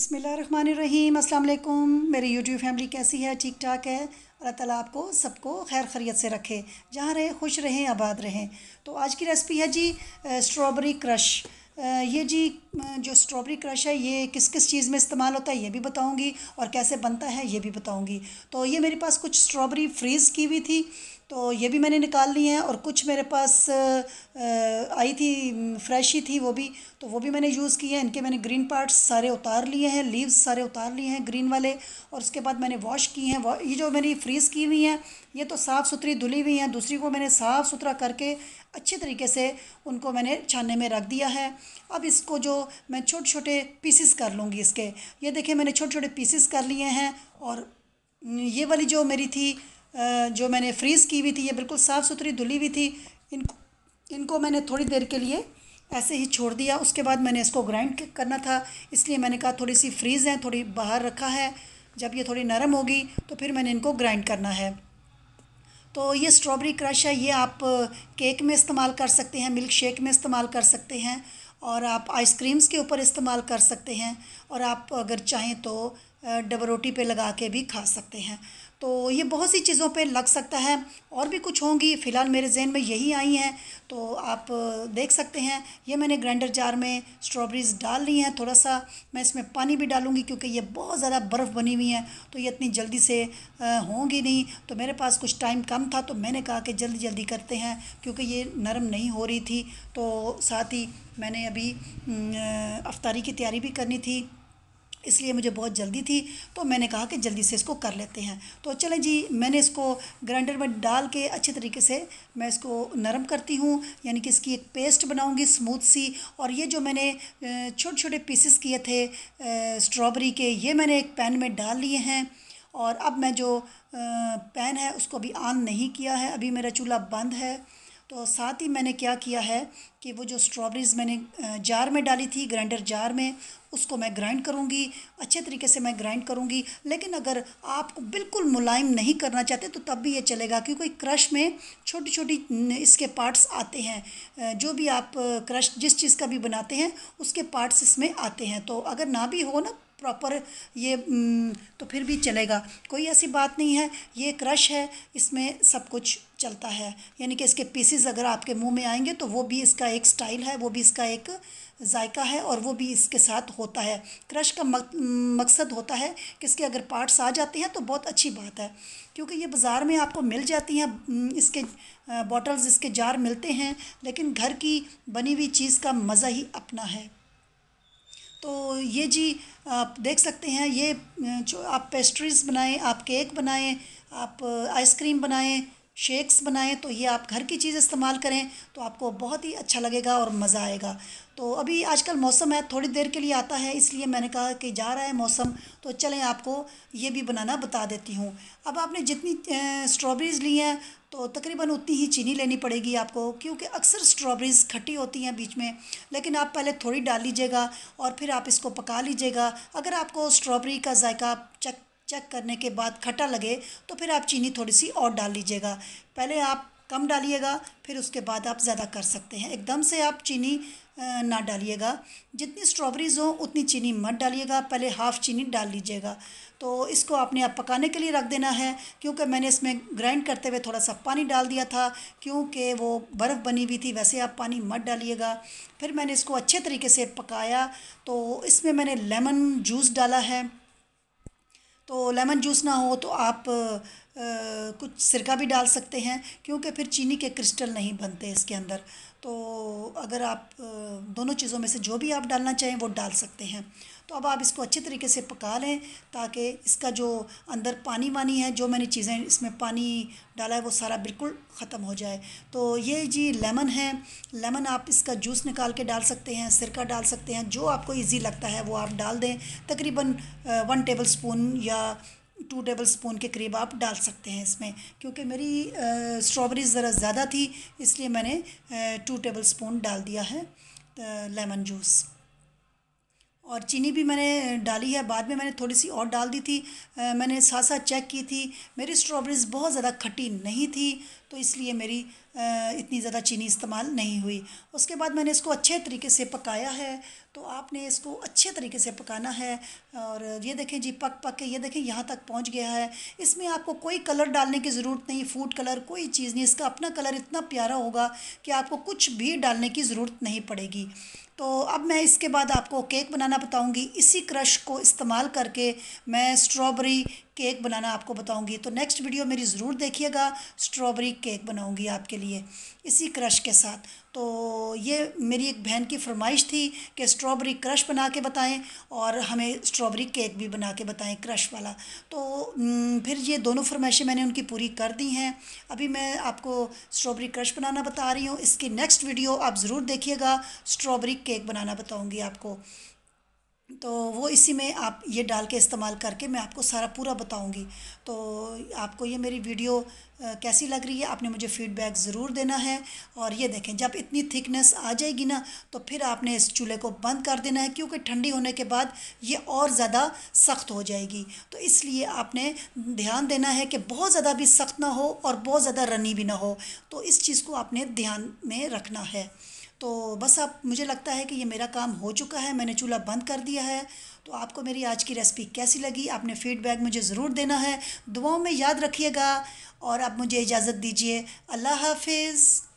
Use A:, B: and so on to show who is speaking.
A: रहीम अल्लाम मेरी YouTube family कैसी है ठीक ठाक है अल्लाह ताला आपको सबको खैर खरीत से रखे जहाँ रहें खुश रहें आबाद रहें तो आज की रेसिपी है जी स्ट्रॉबेरी क्रश ये जी जो स्ट्रॉबेरी क्रश है ये किस किस चीज़ में इस्तेमाल होता है ये भी बताऊंगी और कैसे बनता है ये भी बताऊंगी तो ये मेरे पास कुछ स्ट्रॉबेरी फ्रीज़ की हुई थी तो ये भी मैंने निकाल ली हैं और कुछ मेरे पास आई थी फ्रेश ही थी वो भी तो वो भी मैंने यूज़ की है इनके मैंने ग्रीन पार्ट्स सारे उतार लिए हैं लीव्स सारे उतार लिए हैं ग्रीन वाले और उसके बाद मैंने वॉश की हैं ये जो मेरी फ्रीज़ की हुई हैं ये तो साफ़ सुथरी धुली हुई हैं दूसरी को मैंने साफ़ सुथरा करके अच्छे तरीके से उनको मैंने छाने में रख दिया है अब इसको जो मैं छोटे छोटे पीसेस कर लूँगी इसके ये देखें मैंने छोटे छोटे पीसेस कर लिए हैं और ये वाली जो मेरी थी जो मैंने फ्रीज़ की हुई थी ये बिल्कुल साफ़ सुथरी धुली हुई थी इनको इनको मैंने थोड़ी देर के लिए ऐसे ही छोड़ दिया उसके बाद मैंने इसको ग्राइंड करना था इसलिए मैंने कहा थोड़ी सी फ्रीज़ है थोड़ी बाहर रखा है जब ये थोड़ी नरम होगी तो फिर मैंने इनको ग्राइंड करना है तो ये स्ट्रॉबेरी क्रश है ये आप केक में इस्तेमाल कर सकते हैं मिल्क शेक में इस्तेमाल कर सकते हैं और आप आइसक्रीम्स के ऊपर इस्तेमाल कर सकते हैं और आप अगर चाहें तो डबल रोटी पे लगा के भी खा सकते हैं तो ये बहुत सी चीज़ों पे लग सकता है और भी कुछ होंगी फ़िलहाल मेरे जहन में यही आई हैं तो आप देख सकते हैं ये मैंने ग्राइंडर जार में स्ट्रॉबेरीज़ डाल ली हैं थोड़ा सा मैं इसमें पानी भी डालूंगी क्योंकि ये बहुत ज़्यादा बर्फ़ बनी हुई है तो ये इतनी जल्दी से होंगी नहीं तो मेरे पास कुछ टाइम कम था तो मैंने कहा कि जल्दी जल्दी करते हैं क्योंकि ये नरम नहीं हो रही थी तो साथ ही मैंने अभी अफ्तारी की तैयारी भी करनी थी इसलिए मुझे बहुत जल्दी थी तो मैंने कहा कि जल्दी से इसको कर लेते हैं तो चलें जी मैंने इसको ग्राइंडर में डाल के अच्छे तरीके से मैं इसको नरम करती हूँ यानी कि इसकी एक पेस्ट बनाऊँगी स्मूथ सी और ये जो मैंने छोटे छोटे पीसेस किए थे स्ट्रॉबेरी के ये मैंने एक पैन में डाल लिए हैं और अब मैं जो पैन है उसको अभी ऑन नहीं किया है अभी मेरा चूल्हा बंद है तो साथ ही मैंने क्या किया है कि वो जो स्ट्रॉबेरीज़ मैंने जार में डाली थी ग्राइंडर जार में उसको मैं ग्राइंड करूँगी अच्छे तरीके से मैं ग्राइंड करूँगी लेकिन अगर आप बिल्कुल मुलायम नहीं करना चाहते तो तब भी ये चलेगा क्योंकि क्रश में छोटी छोटी इसके पार्ट्स आते हैं जो भी आप क्रश जिस चीज़ का भी बनाते हैं उसके पार्ट्स इसमें आते हैं तो अगर ना भी हो ना प्रॉपर ये हम्म, तो फिर भी चलेगा कोई ऐसी बात नहीं है ये क्रश है इसमें सब कुछ चलता है यानी कि इसके पीसीज अगर आपके मुंह में आएंगे तो वो भी इसका एक स्टाइल है वो भी इसका एक जायका है और वो भी इसके साथ होता है क्रश का मकसद होता है कि इसके अगर पार्ट्स आ जाते हैं तो बहुत अच्छी बात है क्योंकि ये बाज़ार में आपको मिल जाती हैं हम्म, इसके बॉटल्स इसके जार मिलते हैं लेकिन घर की बनी हुई चीज़ का मज़ा ही अपना है तो ये जी आप देख सकते हैं ये जो आप पेस्ट्रीज़ बनाएं आप केक बनाएं आप आइसक्रीम बनाएं शेक्स बनाएं तो ये आप घर की चीज़ इस्तेमाल करें तो आपको बहुत ही अच्छा लगेगा और मज़ा आएगा तो अभी आजकल मौसम है थोड़ी देर के लिए आता है इसलिए मैंने कहा कि जा रहा है मौसम तो चलें आपको ये भी बनाना बता देती हूँ अब आपने जितनी स्ट्रॉबेरीज़ ली हैं तो तकरीबन उतनी ही चीनी लेनी पड़ेगी आपको क्योंकि अक्सर स्ट्रॉबेरीज़ खट्टी होती हैं बीच में लेकिन आप पहले थोड़ी डाल लीजिएगा और फिर आप इसको पका लीजिएगा अगर आपको स्ट्रॉबेरी का जायका चेक चेक करने के बाद खट्टा लगे तो फिर आप चीनी थोड़ी सी और डाल लीजिएगा पहले आप कम डालिएगा फिर उसके बाद आप ज़्यादा कर सकते हैं एकदम से आप चीनी ना डालिएगा जितनी स्ट्रॉबेरीज हो उतनी चीनी मत डालिएगा पहले हाफ़ चीनी डाल लीजिएगा तो इसको आपने आप पकाने के लिए रख देना है क्योंकि मैंने इसमें ग्राइंड करते हुए थोड़ा सा पानी डाल दिया था क्योंकि वो बर्फ़ बनी हुई थी वैसे आप पानी मत डालिएगा फिर मैंने इसको अच्छे तरीके से पकाया तो इसमें मैंने लेमन जूस डाला है तो लेमन जूस ना हो तो आप आ, कुछ सिरका भी डाल सकते हैं क्योंकि फिर चीनी के क्रिस्टल नहीं बनते इसके अंदर तो अगर आप दोनों चीज़ों में से जो भी आप डालना चाहें वो डाल सकते हैं तो अब आप इसको अच्छे तरीके से पका लें ताकि इसका जो अंदर पानी वानी है जो मैंने चीज़ें इसमें पानी डाला है वो सारा बिल्कुल ख़त्म हो जाए तो ये जी लेमन है लेमन आप इसका जूस निकाल के डाल सकते हैं सिरका डाल सकते हैं जो आपको ईजी लगता है वो आप डाल दें तकरीबन वन टेबल स्पून या टू टेबल स्पून के करीब आप डाल सकते हैं इसमें क्योंकि मेरी स्ट्रॉबेरी ज़रा ज़्यादा थी इसलिए मैंने टू टेबल स्पून डाल दिया है लेमन जूस और चीनी भी मैंने डाली है बाद में मैंने थोड़ी सी और डाल दी थी आ, मैंने साथ साथ चेक की थी मेरी स्ट्रॉबेरीज़ बहुत ज़्यादा खट्टी नहीं थी तो इसलिए मेरी आ, इतनी ज़्यादा चीनी इस्तेमाल नहीं हुई उसके बाद मैंने इसको अच्छे तरीके से पकाया है तो आपने इसको अच्छे तरीके से पकाना है और ये देखें जी पक पक के ये देखें यहाँ तक पहुँच गया है इसमें आपको कोई कलर डालने की ज़रूरत नहीं फूड कलर कोई चीज़ नहीं इसका अपना कलर इतना प्यारा होगा कि आपको कुछ भी डालने की ज़रूरत नहीं पड़ेगी तो अब मैं इसके बाद आपको केक बनाना बताऊंगी इसी क्रश को इस्तेमाल करके मैं स्ट्रॉबेरी केक बनाना आपको बताऊंगी तो नेक्स्ट वीडियो मेरी ज़रूर देखिएगा स्ट्रॉबेरी केक बनाऊंगी आपके लिए इसी क्रश के साथ तो ये मेरी एक बहन की फरमाइश थी कि स्ट्रॉबेरी क्रश बना के बताएं और हमें स्ट्रॉबेरी केक भी बना के बताएं क्रश वाला तो फिर ये दोनों फरमाइशें मैंने उनकी पूरी कर दी हैं अभी मैं आपको स्ट्रॉबेरी क्रश बनाना बता रही हूँ इसकी नेक्स्ट वीडियो आप ज़रूर देखिएगा स्ट्रॉबेरी केक बनाना बताऊँगी आपको तो वो इसी में आप ये डाल के इस्तेमाल करके मैं आपको सारा पूरा बताऊंगी तो आपको ये मेरी वीडियो कैसी लग रही है आपने मुझे फीडबैक ज़रूर देना है और ये देखें जब इतनी थिकनेस आ जाएगी ना तो फिर आपने इस चूल्हे को बंद कर देना है क्योंकि ठंडी होने के बाद ये और ज़्यादा सख्त हो जाएगी तो इसलिए आपने ध्यान देना है कि बहुत ज़्यादा भी सख्त ना हो और बहुत ज़्यादा रनी भी ना हो तो इस चीज़ को आपने ध्यान में रखना है तो बस अब मुझे लगता है कि ये मेरा काम हो चुका है मैंने चूल्हा बंद कर दिया है तो आपको मेरी आज की रेसिपी कैसी लगी आपने फीडबैक मुझे ज़रूर देना है दुआओं में याद रखिएगा और आप मुझे इजाज़त दीजिए अल्लाह हाफिज़